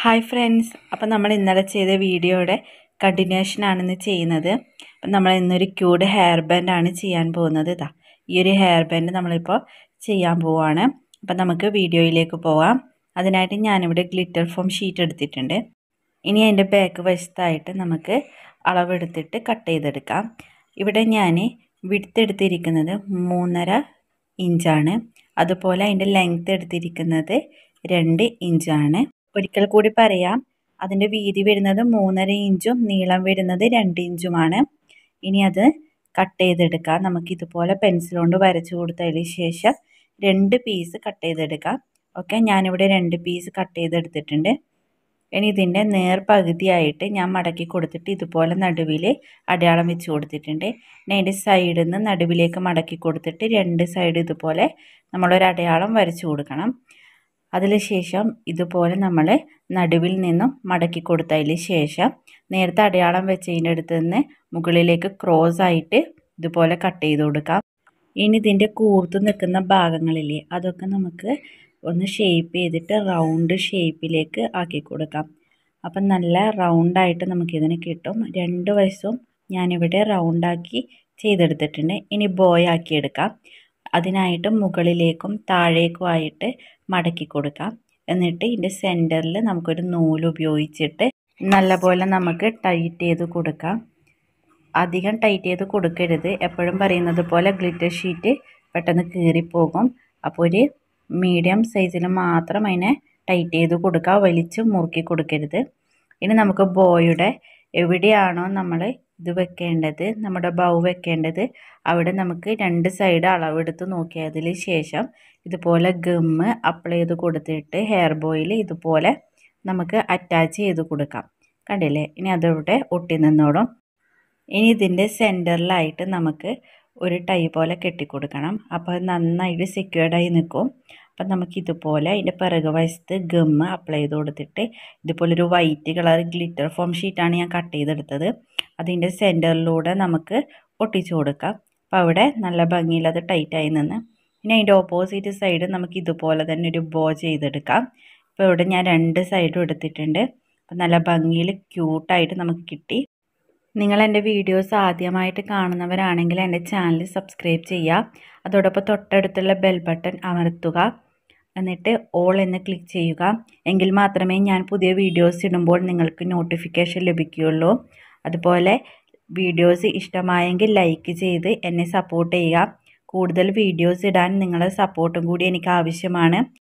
hi friends അപ്പം നമ്മൾ ഇന്നലെ ചെയ്ത വീഡിയോയുടെ കണ്ടിന്യൂഷൻ കണ്ടിന്യൂഷനാണിന്ന് ചെയ്യുന്നത് അപ്പം നമ്മൾ ഇന്നൊരു ക്യൂഡ് ഹെയർ ബാൻഡാണ് ചെയ്യാൻ പോകുന്നത് ഇതാ ഈ ഒരു ഹെയർ ബാൻഡ് നമ്മളിപ്പോൾ ചെയ്യാൻ പോവുകയാണ് അപ്പം നമുക്ക് വീഡിയോയിലേക്ക് പോവാം അതിനായിട്ട് ഞാനിവിടെ ഗ്ലിറ്റർ ഫോം ഷീറ്റ് എടുത്തിട്ടുണ്ട് ഇനി അതിൻ്റെ ബാക്ക് വശത്തായിട്ട് നമുക്ക് അളവെടുത്തിട്ട് കട്ട് ചെയ്തെടുക്കാം ഇവിടെ ഞാൻ വിടുത്തെടുത്തിരിക്കുന്നത് മൂന്നര ഇഞ്ചാണ് അതുപോലെ അതിൻ്റെ ലെങ്ത്ത് എടുത്തിരിക്കുന്നത് രണ്ട് ഇഞ്ചാണ് ഒരിക്കൽ കൂടി പറയാം അതിൻ്റെ വീതി വരുന്നത് മൂന്നര ഇഞ്ചും നീളം വരുന്നത് രണ്ട് ഇഞ്ചുമാണ് ഇനി അത് കട്ട് ചെയ്തെടുക്കാം നമുക്കിതുപോലെ പെൻസിൽ കൊണ്ട് വരച്ചു കൊടുത്തതിന് ശേഷം രണ്ട് പീസ് കട്ട് ചെയ്തെടുക്കാം ഓക്കെ ഞാനിവിടെ രണ്ട് പീസ് കട്ട് ചെയ്തെടുത്തിട്ടുണ്ട് ഇനി ഇതിൻ്റെ നേർപകുതിയായിട്ട് ഞാൻ മടക്കി കൊടുത്തിട്ട് ഇതുപോലെ നടുവിൽ അടയാളം വെച്ച് കൊടുത്തിട്ടുണ്ട് ഇനി അതിൻ്റെ സൈഡിൽ നിന്ന് നടുവിലേക്ക് മടക്കി കൊടുത്തിട്ട് രണ്ട് സൈഡ് ഇതുപോലെ നമ്മളൊരു അടയാളം വരച്ചു കൊടുക്കണം ശേഷം ഇതുപോലെ നമ്മൾ നടുവിൽ നിന്നും മടക്കി കൊടുത്തതിന് ശേഷം നേരത്തെ അടയാളം വെച്ചതിൻ്റെ അടുത്ത് നിന്ന് മുകളിലേക്ക് ക്രോസ് ആയിട്ട് ഇതുപോലെ കട്ട് ചെയ്ത് കൊടുക്കാം ഇനി ഇതിൻ്റെ കൂർത്ത് നിൽക്കുന്ന ഭാഗങ്ങളില്ലേ അതൊക്കെ നമുക്ക് ഒന്ന് ഷേപ്പ് ചെയ്തിട്ട് റൗണ്ട് ഷേപ്പിലേക്ക് ആക്കി കൊടുക്കാം അപ്പം നല്ല റൗണ്ടായിട്ട് നമുക്കിതിന് കിട്ടും രണ്ട് വയസ്സും ഞാനിവിടെ റൗണ്ടാക്കി ചെയ്തെടുത്തിട്ടുണ്ട് ഇനി ബോയ് ആക്കി എടുക്കാം അതിനായിട്ട് മുകളിലേക്കും താഴേക്കുമായിട്ട് മടക്കി കൊടുക്കാം എന്നിട്ട് ഇതിൻ്റെ സെൻറ്ററിൽ നമുക്കൊരു നൂല് ഉപയോഗിച്ചിട്ട് നല്ലപോലെ നമുക്ക് ടൈറ്റ് ചെയ്ത് കൊടുക്കാം അധികം ടൈറ്റ് ചെയ്ത് കൊടുക്കരുത് എപ്പോഴും പറയുന്നത് പോലെ ഗ്ലിറ്റർ ഷീറ്റ് പെട്ടെന്ന് കീറിപ്പോകും അപ്പോൾ ഒരു മീഡിയം സൈസിൽ മാത്രം അതിനെ ടൈറ്റ് ചെയ്ത് കൊടുക്കുക വലിച്ച് മുറുക്കി കൊടുക്കരുത് ഇനി നമുക്ക് ബോയുടെ എവിടെയാണോ നമ്മൾ ഇത് വെക്കേണ്ടത് നമ്മുടെ ബൗ വെക്കേണ്ടത് അവിടെ നമുക്ക് രണ്ട് സൈഡ് അളവെടുത്ത് നോക്കിയതിന് ശേഷം ഇതുപോലെ ഗമ്മ് അപ്ലൈ ചെയ്ത് കൊടുത്തിട്ട് ഹെയർ ബോയിൽ ഇതുപോലെ നമുക്ക് അറ്റാച്ച് ചെയ്ത് കൊടുക്കാം കണ്ടില്ലേ ഇനി അതവിടെ ഒട്ടി നിന്നോളും ഇനി ഇതിൻ്റെ സെൻറ്ററിലായിട്ട് നമുക്ക് ഒരു ടൈ പോലെ കെട്ടിക്കൊടുക്കണം അപ്പോൾ നന്നായിട്ട് സെക്യൂർഡായി നിൽക്കും അപ്പം നമുക്കിതുപോലെ അതിൻ്റെ പിറക് വശത്ത് ഗമ്മ് അപ്ലൈ ചെയ്ത് കൊടുത്തിട്ട് ഇതുപോലൊരു വൈറ്റ് കളർ ഗ്ലിറ്റർ ഫോം ഷീറ്റാണ് ഞാൻ കട്ട് ചെയ്തെടുത്തത് അതിൻ്റെ സെൻറ്ററിലൂടെ നമുക്ക് ഒട്ടിച്ചു കൊടുക്കാം അപ്പോൾ അവിടെ നല്ല ഭംഗിയിൽ അത് ടൈറ്റായി നിന്ന് ഇനി അതിൻ്റെ ഓപ്പോസിറ്റ് സൈഡ് നമുക്ക് ഇതുപോലെ തന്നെ ഒരു ബോ ചെയ്തെടുക്കാം അപ്പോൾ ഇവിടെ ഞാൻ രണ്ട് സൈഡും എടുത്തിട്ടുണ്ട് അപ്പം നല്ല ഭംഗിയിൽ ക്യൂട്ടായിട്ട് നമുക്ക് കിട്ടി നിങ്ങൾ എൻ്റെ വീഡിയോസ് ആദ്യമായിട്ട് കാണുന്നവരാണെങ്കിൽ എൻ്റെ ചാനൽ സബ്സ്ക്രൈബ് ചെയ്യുക അതോടൊപ്പം തൊട്ടടുത്തുള്ള ബെൽ ബട്ടൺ അമർത്തുക എന്നിട്ട് ഓൾ എന്ന് ക്ലിക്ക് ചെയ്യുക എങ്കിൽ മാത്രമേ ഞാൻ പുതിയ വീഡിയോസ് ഇടുമ്പോൾ നിങ്ങൾക്ക് നോട്ടിഫിക്കേഷൻ ലഭിക്കുകയുള്ളൂ അതുപോലെ വീഡിയോസ് ഇഷ്ടമായെങ്കിൽ ലൈക്ക് ചെയ്ത് എന്നെ സപ്പോർട്ട് ചെയ്യുക കൂടുതൽ വീഡിയോസ് ഇടാൻ നിങ്ങളുടെ സപ്പോർട്ടും കൂടി എനിക്ക് ആവശ്യമാണ്